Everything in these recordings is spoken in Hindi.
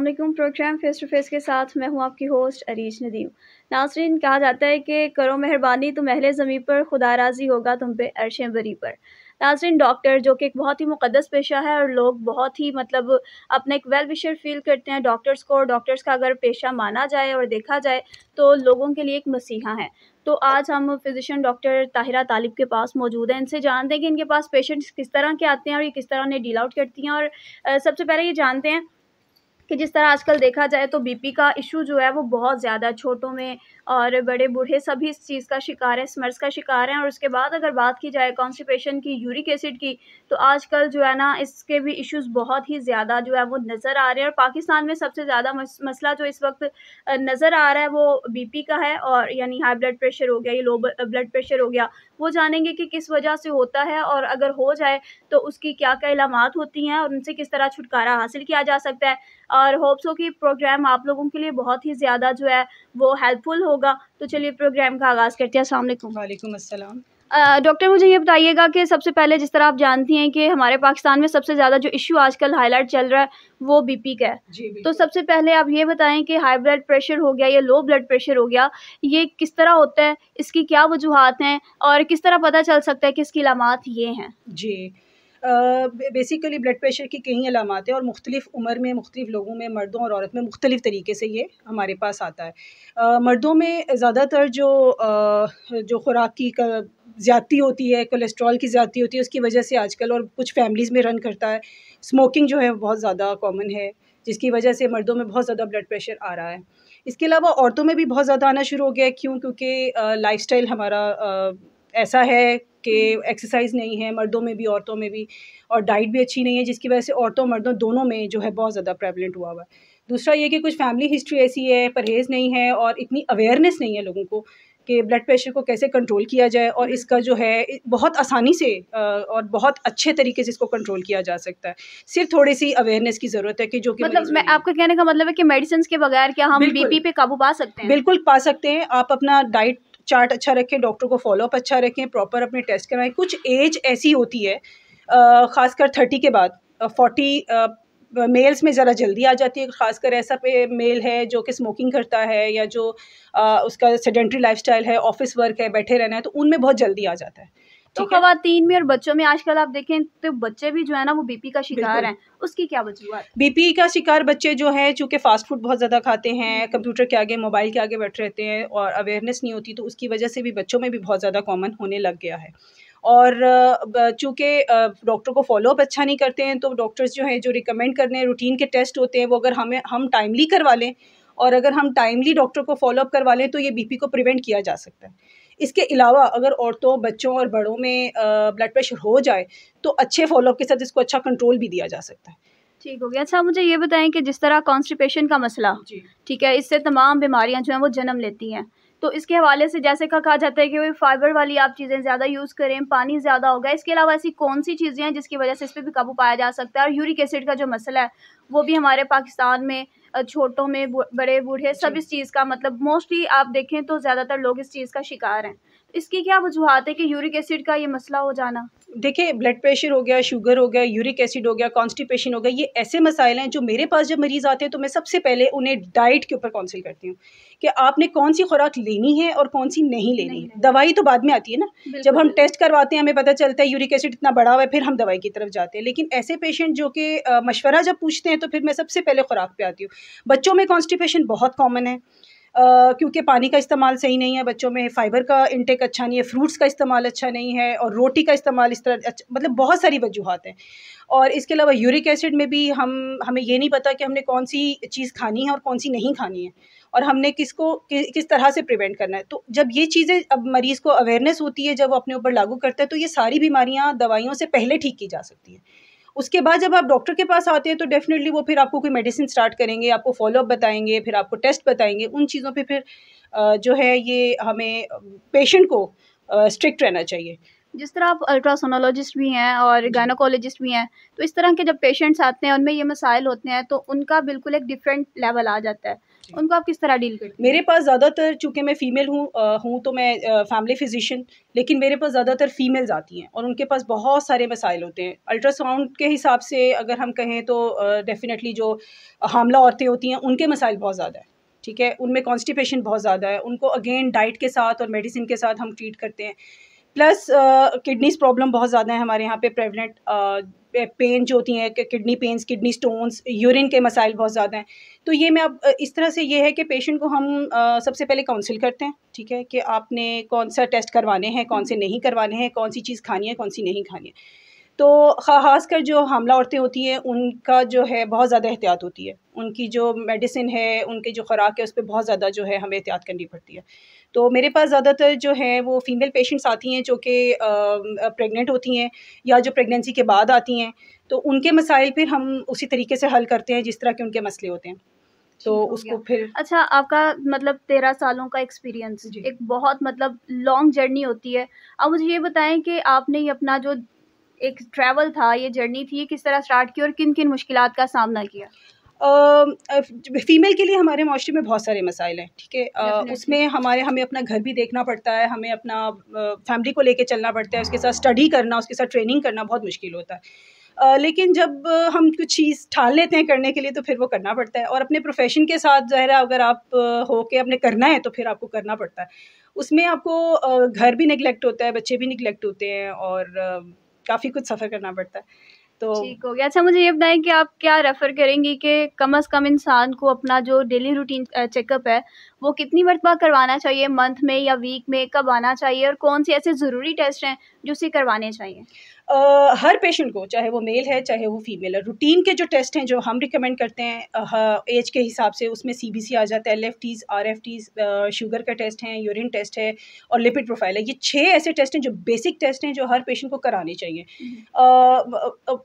अल्लाम प्रोग्राम फेस टू फेस के साथ मैं हूं आपकी होस्ट अरीज नदीम नासरीन कहा जाता है कि करो मेहरबानी तुम तो अहल ज़मीन पर खुदा राजी होगा तुम पे अरश बरी पर नाजरीन डॉक्टर जो कि एक बहुत ही मुकदस पेशा है और लोग बहुत ही मतलब अपने एक वेल विशर फील करते हैं डॉक्टर्स को डॉक्टर्स का अगर पेशा माना जाए और देखा जाए तो लोगों के लिए एक मसीहा है तो आज हम फिजिशियन डॉक्टर ताहिरा तालिब के पास मौजूद हैं इनसे जानते हैं कि इनके पास पेशेंट्स किस तरह के आते हैं और ये किस तरह उन्हें डील आउट करती हैं और सबसे पहले ये जानते हैं कि जिस तरह आजकल देखा जाए तो बीपी का इशू जो है वो बहुत ज़्यादा छोटों में और बड़े बूढ़े सभी इस चीज़ का शिकार है स्मर्स का शिकार हैं और उसके बाद अगर बात की जाए कॉन्स्टिपेशन की यूरिक एसिड की तो आजकल जो है ना इसके भी इश्यूज बहुत ही ज़्यादा जो है वो नज़र आ रहे हैं और पाकिस्तान में सबसे ज़्यादा मसला जो इस वक्त नज़र आ रहा है वो बी का है और यानी हाई ब्लड प्रेशर हो गया ये लो ब्लड प्रेशर हो गया वो जानेंगे कि किस वजह से होता है और अगर हो जाए तो उसकी क्या क्या इलामत होती हैं और उनसे किस तरह छुटकारा हासिल किया जा सकता है और होप्स हो कि प्रोग्राम आप लोगों के लिए बहुत ही ज़्यादा जो है वो हेल्पफुल होगा तो चलिए प्रोग्राम का आगाज़ करते हैं असल वालेकुम असलम डॉक्टर मुझे ये बताइएगा कि सबसे पहले जिस तरह आप जानती हैं कि हमारे पाकिस्तान में सबसे ज़्यादा जो इशू आजकल हाईलाइट चल रहा है वो बीपी का है तो सबसे पहले आप ये बताएं कि हाई ब्लड प्रेशर हो गया या लो ब्लड प्रेशर हो गया ये किस तरह होता है इसकी क्या वजूहत हैं और किस तरह पता चल सकता है कि इसकी अलामत ये हैं जी बेसिकली ब्लड प्रेशर की कई अलामत हैं और मुख्तलिफ उम्र में मुख्तलिफ लोगों में मर्दों और औरत में मुख्तलिफ तरीके से ये हमारे पास आता है uh, मर्दों में ज़्यादातर जो uh, जो खुराक की ज़्यादती होती है कोलेस्ट्रॉल की ज़्यादती होती है उसकी वजह से आजकल और कुछ फैमिलीज़ में रन करता है स्मोकिंग जो है बहुत ज़्यादा कॉमन है जिसकी वजह से मर्दों में बहुत ज़्यादा ब्लड प्रेशर आ रहा है इसके अलावा औरतों में भी बहुत ज़्यादा आना शुरू हो गया है क्यों क्योंकि स्टाइल हमारा आ, ऐसा है कि एक्सरसाइज नहीं है मर्दों में भी औरतों में भी और डाइट भी अच्छी नहीं है जिसकी वजह से औरतों मर्दों दोनों में जो है बहुत ज़्यादा प्रेवलेंट हुआ हुआ है दूसरा ये कि कुछ फैमिली हिस्ट्री ऐसी है परहेज़ नहीं है और इतनी अवेयरनेस नहीं है लोगों को कि ब्लड प्रेशर को कैसे कंट्रोल किया जाए और हम्म। इसका जो है बहुत आसानी से और बहुत अच्छे तरीके से इसको कंट्रोल किया जा सकता है सिर्फ थोड़ी सी अवेयरनेस की ज़रूरत है कि जो कि मतलब मैं आपका कहने का मतलब है कि मेडिसिन के बगैर क्या हम बीपी पे काबू पा सकते हैं बिल्कुल पा सकते हैं आप अपना डाइट चार्ट अच्छा रखें डॉक्टर को फॉलोअप अच्छा रखें प्रॉपर अपने टेस्ट करवाएं कुछ एज ऐसी होती है ख़ासकर थर्टी के बाद फोर्टी मेल्स में ज़रा जल्दी आ जाती है ख़ासकर ऐसा पे मेल है जो कि स्मोकिंग करता है या जो आ, उसका सेडेंट्री स्टाइल है ऑफिस वर्क है बैठे रहना है तो उनमें बहुत जल्दी आ जाता है तो खातन में और बच्चों में आजकल आप देखें तो बच्चे भी जो है ना वो बीपी का शिकार हैं उसकी क्या वजूहत बीपी का शिकार बच्चे जो है चूंकि फास्ट फूड बहुत ज़्यादा खाते हैं कंप्यूटर हम्म। के आगे मोबाइल के आगे बैठे रहते हैं और अवेयरनेस नहीं होती तो उसकी वजह से भी बच्चों में भी बहुत ज़्यादा कॉमन होने लग गया है और चूँकि डॉक्टर को फॉलोअप अच्छा नहीं करते हैं तो डॉक्टर्स जो हैं जो रिकमेंड करने हैं रूटीन के टेस्ट होते हैं वो अगर हमें हम टाइमली करवा लें और अगर हम टाइमली डॉक्टर को फॉलोअप करवा लें तो ये बीपी को प्रिवेंट किया जा सकता है इसके अलावा अगर औरतों बच्चों और बड़ों में ब्लड प्रेशर हो जाए तो अच्छे फॉलोअप के साथ इसको अच्छा कंट्रोल भी दिया जा सकता है ठीक हो गया अच्छा मुझे ये बताएं कि जिस तरह कॉन्स्टिपेशन का मसला ठीक है इससे तमाम बीमारियां जो हैं वो जन्म लेती हैं तो इसके हवाले से जैसे का कहा जाता है कि वो फाइबर वाली आप चीज़ें ज़्यादा यूज़ करें पानी ज़्यादा होगा इसके अलावा ऐसी कौन सी चीज़ें हैं जिसकी वजह से इस पर भी काबू पाया जा सकता है और यूरिक एसिड का जो मसला है वो भी हमारे पाकिस्तान में छोटों में बड़े बूढ़े सब इस चीज़ का मतलब मोस्टली आप देखें तो ज़्यादातर लोग इस चीज़ का शिकार हैं इसकी क्या वजूहत है कि यूरिक एसिड का ये मसला हो जाना देखिए ब्लड प्रेशर हो गया शुगर हो गया यूरिक एसिड हो गया कॉन्स्टिपेशन हो गया ये ऐसे मसाइल हैं जो मेरे पास जब मरीज़ आते हैं तो मैं सबसे पहले उन्हें डाइट के ऊपर काउंसिल करती हूँ कि आपने कौन सी खुराक लेनी है और कौन सी नहीं लेनी नहीं, नहीं। दवाई तो बाद में आती है ना जब हम टेस्ट करवाते हैं हमें पता चलता है यूरिक एसिड इतना बढ़ा हुआ है फिर हम दवाई की तरफ जाते हैं लेकिन ऐसे पेशेंट जो कि मशवरा जब पूछते हैं तो फिर मैं सबसे पहले खुराक पर आती हूँ बच्चों में कॉन्स्टिपेशन बहुत कॉमन है क्योंकि पानी का इस्तेमाल सही नहीं है बच्चों में फ़ाइबर का इंटेक अच्छा नहीं है फ्रूट्स का इस्तेमाल अच्छा नहीं है और रोटी का इस्तेमाल इस तरह अच्छा, मतलब बहुत सारी वजूहत हैं और इसके अलावा यूरिक एसिड में भी हम हमें ये नहीं पता कि हमने कौन सी चीज़ खानी है और कौन सी नहीं खानी है और हमने किसको कि, किस तरह से प्रिवेंट करना है तो जब ये चीज़ें अब मरीज़ को अवेयरनेस होती है जब वो अपने ऊपर लागू करता है तो ये सारी बीमारियाँ दवाइयों से पहले ठीक की जा सकती हैं उसके बाद जब आप डॉक्टर के पास आते हैं तो डेफिनेटली वो फिर आपको कोई मेडिसिन स्टार्ट करेंगे आपको फॉलोअप बताएंगे फिर आपको टेस्ट बताएंगे उन चीज़ों पर फिर जो है ये हमें पेशेंट को स्ट्रिक्ट रहना चाहिए जिस तरह आप अल्ट्रासोनोलॉजिस्ट भी हैं और गायनोकोलॉजिस्ट भी हैं तो इस तरह के जब पेशेंट्स आते हैं उनमें ये मसाइल होते हैं तो उनका बिल्कुल एक डिफरेंट लेवल आ जाता है उनको आप किस तरह डील करते हैं मेरे पास ज़्यादातर चूँकि मैं फ़ीमेल हूँ हूँ तो मैं फैमिली फिजिशियन लेकिन मेरे पास ज़्यादातर फ़ीमेल्स आती हैं और उनके पास बहुत सारे मसाइल होते हैं अल्ट्रासाउंड के हिसाब से अगर हम कहें तो डेफ़िनेटली जो हामला औरतें होती हैं उनके मसाइल बहुत ज़्यादा है ठीक है उनमें कॉन्स्टिपेशन बहुत ज़्यादा है उनको अगेन डाइट के साथ और मेडिसिन के साथ हम ट्रीट करते हैं प्लस किडनीज प्रॉब्लम बहुत ज़्यादा है हमारे यहाँ पे प्रेवलेंट पेन जो होती हैं kidney pains kidney stones urine के मसाइल बहुत ज़्यादा हैं तो ये मैं अब इस तरह से ये है कि पेशेंट को हम आ, सबसे पहले काउंसिल करते हैं ठीक है कि आपने कौन सा टेस्ट करवाने हैं कौन से नहीं करवाने हैं कौन सी चीज़ खानी है कौन सी नहीं खानी है तो ख़ास कर जो हमला औरतें होती हैं उनका जो है बहुत ज़्यादा एहतियात होती है उनकी जो मेडिसिन है उनके जो खुराक है उस पर बहुत ज़्यादा जो है हमें एहतियात करनी पड़ती है तो मेरे पास ज़्यादातर जो है वो फ़ीमेल पेशेंट्स आती हैं जो कि प्रेग्नेंट होती हैं या जो प्रेगनेंसी के बाद आती हैं तो उनके मसाइल फिर हम उसी तरीके से हल करते हैं जिस तरह के उनके मसले होते हैं तो उसको फिर अच्छा आपका मतलब तेरह सालों का एक्सपीरियंस एक बहुत मतलब लॉन्ग जर्नी होती है अब मुझे ये बताएं कि आपने ये अपना जो एक ट्रैवल था ये जर्नी थी किस तरह स्टार्ट की और किन किन मुश्किल का सामना किया फीमेल के लिए हमारे माशरे में बहुत सारे मसाइल हैं ठीक है उसमें हमारे हमें अपना घर भी देखना पड़ता है हमें अपना फैमिली को लेके चलना पड़ता है उसके साथ स्टडी करना उसके साथ ट्रेनिंग करना बहुत मुश्किल होता है आ, लेकिन जब हम कुछ चीज़ ठान लेते हैं करने के लिए तो फिर वो करना पड़ता है और अपने प्रोफेशन के साथ ज़ाहिर है अगर आप हो के अपने करना है तो फिर आपको करना पड़ता है उसमें आपको घर भी निगलेक्ट होता है बच्चे भी निगलेक्ट होते हैं और काफ़ी कुछ सफ़र करना पड़ता है तो ठीक हो गया अच्छा मुझे ये बताएं कि आप क्या रेफर करेंगी कि कम अज़ कम इंसान को अपना जो डेली रूटीन चेकअप है वो कितनी मरतबा करवाना चाहिए मंथ में या वीक में कब आना चाहिए और कौन से ऐसे ज़रूरी टेस्ट हैं जो उसे करवाने चाहिए आ, हर पेशेंट को चाहे वो मेल है चाहे वो फीमेल है रूटीन के जो टेस्ट हैं जो हम रिकमेंड करते हैं एज के हिसाब से उसमें सी आ जाता है L F Ts R F Ts sugar का टेस्ट है यूरिन टेस्ट है और लिपिड प्रोफाइल है ये छः ऐसे टेस्ट हैं जो बेसिक टेस्ट हैं जो हर पेशेंट को कराने चाहिए आ, हम्म। आ,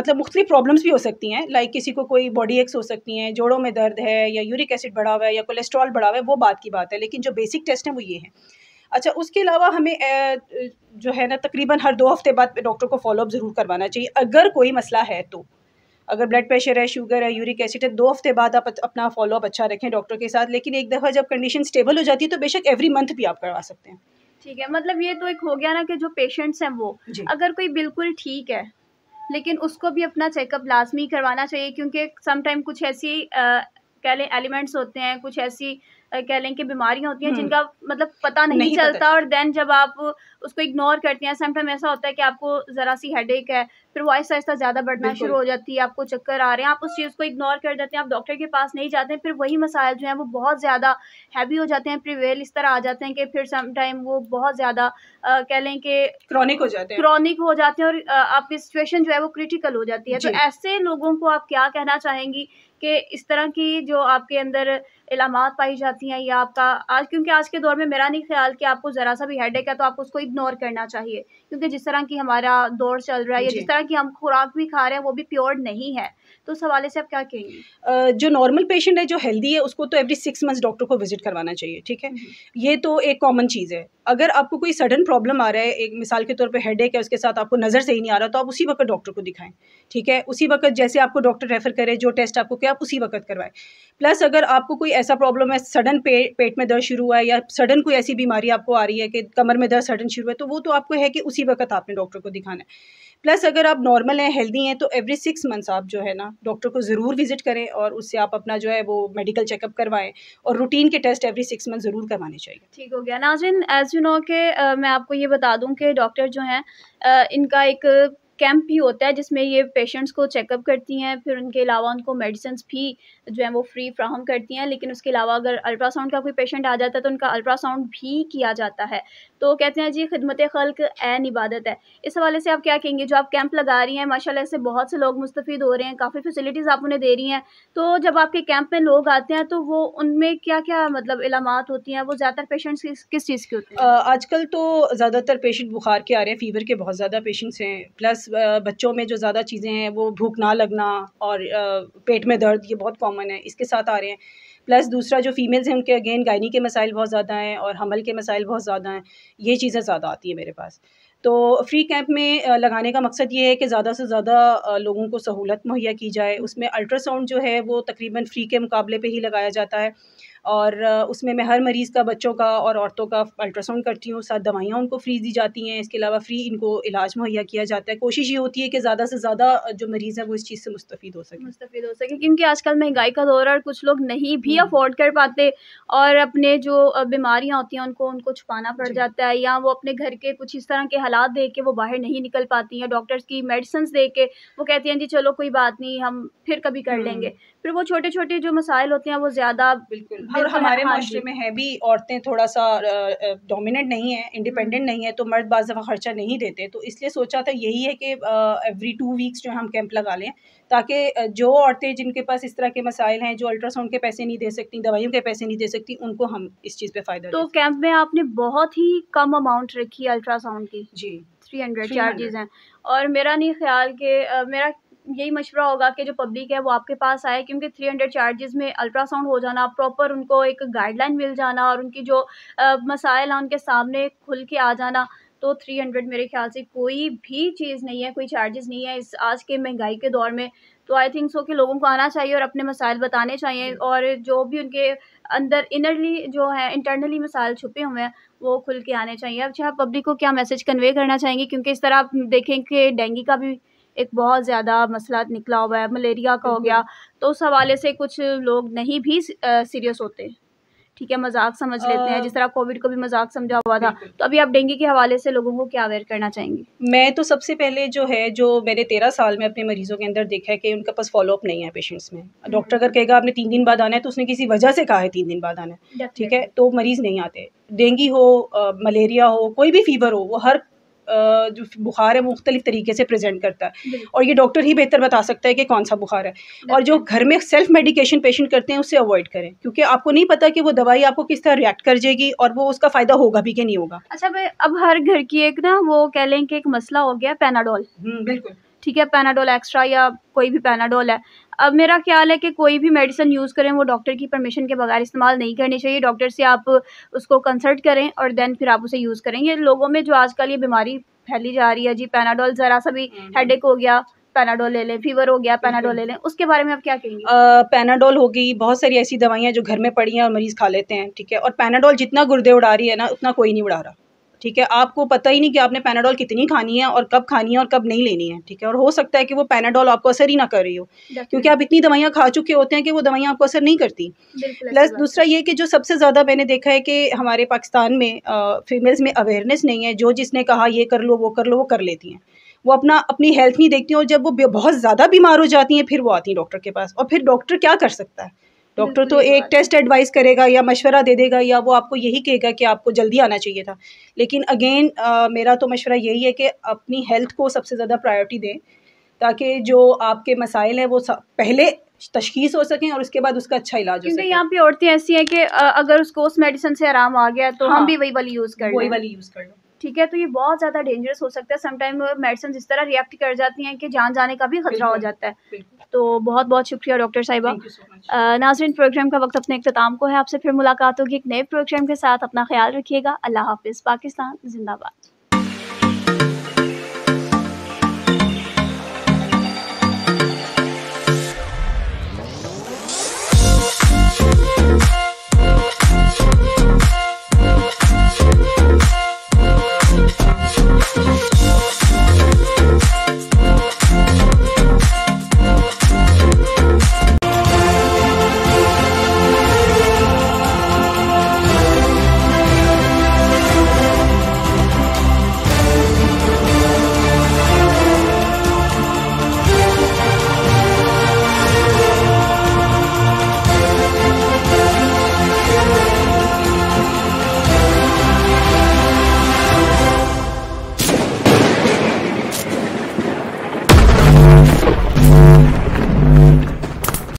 मतलब मुख्तलि प्रॉब्लम्स भी हो सकती हैं लाइक किसी को कोई बॉडी एक्स हो सकती हैं जोड़ों में दर्द है या यूरिक एसिड बढ़ा हुआ है या कोलेस्ट्रॉल बढ़ा हुआ है वो बात की बात है लेकिन जो बेसिक टेस्ट हैं वो ये हैं अच्छा उसके अलावा हमें जो है ना तकरीबन हर दो हफ्ते बाद डॉक्टर को फॉलोअप ज़रूर करवाना चाहिए अगर कोई मसला है तो अगर ब्लड प्रेशर है शुगर है यूरिक एसिड है दो हफ्ते बाद आप अपना फॉलोअप अच्छा रखें डॉक्टर के साथ लेकिन एक दफ़ा जब कंडीशन स्टेबल हो जाती है तो बेशक एवरी मंथ भी आप करवा सकते हैं ठीक है मतलब ये तो एक हो गया ना कि जो पेशेंट्स हैं वो अगर कोई बिल्कुल ठीक है लेकिन उसको भी अपना चेकअप लाजमी करवाना चाहिए क्योंकि समटाइम कुछ ऐसी कह लें एलिमेंट्स होते हैं कुछ ऐसी कह लें कि बीमारियां होती हैं हम्म। जिनका मतलब पता नहीं, नहीं चलता पता और देन जब आप उसको इग्नोर करते हैं समटाइम ऐसा होता है कि आपको ज़रा सी हेड है फिर वो आहिस्ता आहिस्ता ज़्यादा बढ़ना शुरू हो जाती है आपको चक्कर आ रहे हैं आप उस चीज़ को इग्नोर कर देते हैं आप डॉक्टर के पास नहीं जाते हैं फिर वही मसाइल जो हैं वो बहुत ज़्यादा हैवी हो जाते हैं प्रिवेल इस तरह आ जाते हैं कि फिर समटाइम वो बहुत ज़्यादा कह लें कि क्रॉनिक हो जाते हैं क्रॉनिक हो जाते हैं और आपकी सिचुएशन जो है वो क्रिटिकल हो जाती है तो ऐसे लोगों को आप क्या कहना चाहेंगी कि इस तरह की जो आपके अंदर इलामत पाई जाती हैं या आपका आज क्योंकि आज के दौर में मेरा नहीं ख्याल कि आपको ज़रा सा भी हेड है तो आपको उसको इग्नोर करना चाहिए क्योंकि जिस तरह की हमारा दौर चल रहा है या जिस तरह की हम खुराक भी खा रहे हैं वो भी प्योर नहीं है तो उस हवाले से आप क्या कहेंगे जो नॉर्मल पेशेंट है जो हेल्दी है उसको तो एवरी सिक्स मंथ्स डॉक्टर को विजिट करवाना चाहिए ठीक है हम्म। ये तो एक कॉमन चीज़ है अगर आपको कोई सडन प्रॉब्लम आ रहा है एक मिसाल के तौर पर हेड है उसके साथ आपको नज़र सही नहीं आ रहा तो आप उसी वक्त डॉक्टर को दिखाएं ठीक है उसी वक्त जैसे आपको डॉक्टर रेफर करे जो टेस्ट आपको किया आप उसी वक्त करवाएं प्लस अगर आपको कोई ऐसा प्रॉब्लम है सडन पे, पेट में दर्द शुरू हुआ है या सडन कोई ऐसी बीमारी आपको आ रही है कि कमर में दर्द सडन शुरू है तो वो तो आपको है कि उसी वक्त आपने डॉक्टर को दिखाना है प्लस अगर आप नॉर्मल हैं हेल्दी हैं तो एवरी सिक्स मंथ्स आप जो है ना डॉक्टर को ज़रूर विजिट करें और उससे आप अपना जो है वो मेडिकल चेकअप करवाएं और रूटीन के टेस्ट एवरी सिक्स मंथ ज़रूर करवाने चाहिए ठीक हो गया नाजिन एज यू नो के मैं आपको ये बता दूँ कि डॉक्टर जो हैं इनका एक कैंप भी होता है जिसमें ये पेशेंट्स को चेकअप करती हैं फिर उनके अलावा उनको मेडिसिन भी जो है वो फ्री फ्राहम करती हैं लेकिन उसके अलावा अगर अल्ट्रासाउंड का कोई पेशेंट आ जाता है तो उनका अल्ट्रासाउंड भी किया जाता है तो कहते हैं जी खिदमत खल्क एन इबादत है इस हवाले से आप क्या कहेंगे जो आप कैंप लगा रही हैं माशाल्लाह इससे बहुत से लोग मुस्तफ़ हो रहे हैं काफ़ी फैसिलिटीज़ आप उन्हें दे रही हैं तो जब आपके कैंप में लोग आते हैं तो वो उनमें क्या क्या मतलब इलामत होती हैं वो ज़्यादातर पेशेंट्स किस, किस चीज़ के होते हैं आजकल तो ज़्यादातर पेशेंट बुखार के आ रहे हैं फ़ीवर के बहुत ज़्यादा पेशेंट्स हैं प्लस बच्चों में जो ज़्यादा चीज़ें हैं वो भूख ना लगना और पेट में दर्द ये बहुत कॉमन है इसके साथ आ रहे हैं प्लस दूसरा जो फीमेल्स हैं उनके अगेन गायनी के मसाइल बहुत ज़्यादा हैं और हमल के मसाइल बहुत ज़्यादा हैं ये चीज़ें ज़्यादा आती हैं मेरे पास तो फ्री कैंप में लगाने का मकसद ये है कि ज़्यादा से ज़्यादा लोगों को सहूलत मुहैया की जाए उसमें अल्ट्रासाउंड जो है वो तकरीबन फ्री के मुकाबले पे ही लगाया जाता है और उसमें मैं हर मरीज़ का बच्चों का और औरतों का अल्ट्रासाउंड करती हूँ साथ दवाइयाँ उनको फ्री दी जाती हैं इसके अलावा फ़्री इनको इलाज मुहैया किया जाता है कोशिश ये होती है कि ज़्यादा से ज़्यादा जो मरीज़ हैं वो इस चीज़ से मुस्तफ़ हो सके मुस्तफ़ हो सके क्योंकि आजकल महंगाई का दौर है और कुछ लोग नहीं भी हम्म। अफोर्ड कर पाते और अपने जो बीमारियाँ होती हैं उनको उनको छुपाना पड़ जाता है या वो अपने घर के कुछ इस तरह के हालात देख के वो बाहर नहीं निकल पाती हैं डॉक्टर्स की मेडिसन दे के वो कहती हैं जी चलो कोई बात नहीं हम फिर कभी कर हम्म। लेंगे फिर वो छोटे छोटे जो मसाइल होते हैं वो ज़्यादा बिल्कुल और हमारे हाँ माशरे में है भी औरतें थोड़ा सा डोमिनेंट नहीं है इंडिपेंडेंट हम्म। नहीं है तो मर्द बाज़ खर्चा नहीं देते तो इसलिए सोचा था यही है कि एवरी टू वीक्स जो हम कैंप लगा लें ताकि जो औरतें जिनके पास इस तरह के मसाइल हैं जो अल्ट्रासाउंड के पैसे नहीं दे सकती दवाइयों के पैसे नहीं दे सकती उनको हम इस चीज़ पे फ़ायदा तो कैंप में आपने बहुत ही कम अमाउंट रखी है अल्ट्रासाउंड की जी थ्री हंड्रेड चार्जेज़ हैं और मेरा नहीं ख्याल कि मेरा यही मशवरा होगा कि जो पब्लिक है वो आपके पास आए क्योंकि थ्री हंड्रेड चार्जेज़ में अल्ट्रासाउंड हो जाना प्रॉपर उनको एक गाइडलाइन मिल जाना और उनकी जो मसाइल हैं उनके सामने खुल के आ जाना तो थ्री हंड्रेड मेरे ख्याल से कोई भी चीज़ नहीं है कोई चार्जेस नहीं है इस आज के महंगाई के दौर में तो आई थिंक सो कि लोगों को आना चाहिए और अपने मसाइल बताने चाहिए और जो भी उनके अंदर इनरली जो है इंटरनली मसाइल छुपे हुए हैं वो खुल के आने चाहिए अब चाहे पब्लिक को क्या मैसेज कन्वे करना चाहेंगे क्योंकि इस तरह आप देखें कि डेंगी का भी एक बहुत ज़्यादा मसला निकला हुआ है मलेरिया का हो गया हम्म। तो उस हवाले से कुछ लोग नहीं भी सीरियस होते ठीक है मजाक समझ लेते हैं जिस तरह कोविड को भी मजाक समझा हुआ था तो अभी आप डेंगू के हवाले से लोगों को क्या अवेयर करना चाहेंगे मैं तो सबसे पहले जो है जो मैंने तेरह साल में अपने मरीजों के अंदर देखा है कि उनका पास फॉलोअप नहीं है पेशेंट्स में डॉक्टर हम्म। अगर कहेगा आपने तीन दिन बाद आना है तो उसने किसी वजह से कहा है तीन दिन बाद आना है ठीक है तो मरीज नहीं आते डेंगी हो मलेरिया हो कोई भी फीवर हो वो हर जो बुखार है वो मुख्तलिफ तरीके से प्रेजेंट करता है और ये डॉक्टर ही बेहतर बता सकता है कि कौन सा बुखार है और जो घर में सेल्फ मेडिकेशन पेशेंट करते हैं उसे अवॉइड करें क्योंकि आपको नहीं पता कि वो दवाई आपको किस तरह रिएक्ट कर जाएगी और वो उसका फ़ायदा होगा भी कि नहीं होगा अच्छा भाई अब हर घर की एक ना वो कह लें कि एक मसला हो गया पेनाडोल हम्म, बिल्कुल ठीक है पैनाडोल एक्स्ट्रा या कोई भी पैनाडोल है अब मेरा ख्याल है कि कोई भी मेडिसिन यूज़ करें वो डॉक्टर की परमिशन के बगैर इस्तेमाल नहीं करनी चाहिए डॉक्टर से आप उसको कंसल्ट करें और देन फिर आप उसे यूज़ करें ये लोगों में जो आजकल ये बीमारी फैली जा रही है जी पैनाडोल ज़रा सा भी हेड हम्म, हम्म। हो गया पैनाडोल ले लें फीवर हो गया पैनाडोल ले लें उसके बारे में आप क्या कहेंगे पैनाडोल गई बहुत सारी ऐसी दवाइयाँ जो घर में पड़ी हैं और मरीज़ खा लेते हैं ठीक है और पैनाडोल जितना गुर्दे उड़ा रही है ना उतना कोई नहीं उड़ा रहा ठीक है आपको पता ही नहीं कि आपने पैनाडोल कितनी खानी है और कब खानी है और कब नहीं लेनी है ठीक है और हो सकता है कि वो पैनाडोल आपको असर ही ना कर रही हो क्योंकि आप इतनी दवाइयाँ खा चुके होते हैं कि वो दवाइयाँ आपको असर नहीं करती प्लस दूसरा ये कि जो सबसे ज़्यादा मैंने देखा है कि हमारे पाकिस्तान में फीमेल्स में अवेयरनेस नहीं है जो जिसने कहा ये कर लो वो कर लो वो कर लेती हैं वो अपना अपनी हेल्थ नहीं देखती और जब वो बहुत ज़्यादा बीमार हो जाती हैं फिर वो आती हैं डॉक्टर के पास और फिर डॉक्टर क्या कर सकता है डॉक्टर तो एक टेस्ट एडवाइस करेगा या मशवरा दे देगा या वो आपको यही कहेगा कि आपको जल्दी आना चाहिए था लेकिन अगेन मेरा तो मशवरा यही है कि अपनी हेल्थ को सबसे ज़्यादा प्रायोरिटी दें ताकि जो आपके मसाइल हैं वो पहले तशखीस हो सकें और उसके बाद उसका अच्छा इलाज हो सके यहाँ पे औरतें ऐसी हैं कि अगर उसको उस मेडिसिन से आराम आ गया तो हाँ, हम भी वही वाली यूज़ कर वही वाली यूज़ कर लो ठीक है तो ये बहुत ज़्यादा डेंजरस हो सकता है समटाइम मेडिसिन इस तरह रिएक्ट कर जाती हैं कि जान जाने का भी खतरा हो जाता है तो बहुत बहुत शुक्रिया डॉक्टर साहिबा नाजरीन प्रोग्राम का वक्त अपने अख्ताम को है आपसे फिर मुलाकात होगी एक नए प्रोग्राम के साथ अपना ख्याल रखिएगा अल्लाह हाफिज़ पाकिस्तान जिंदाबाद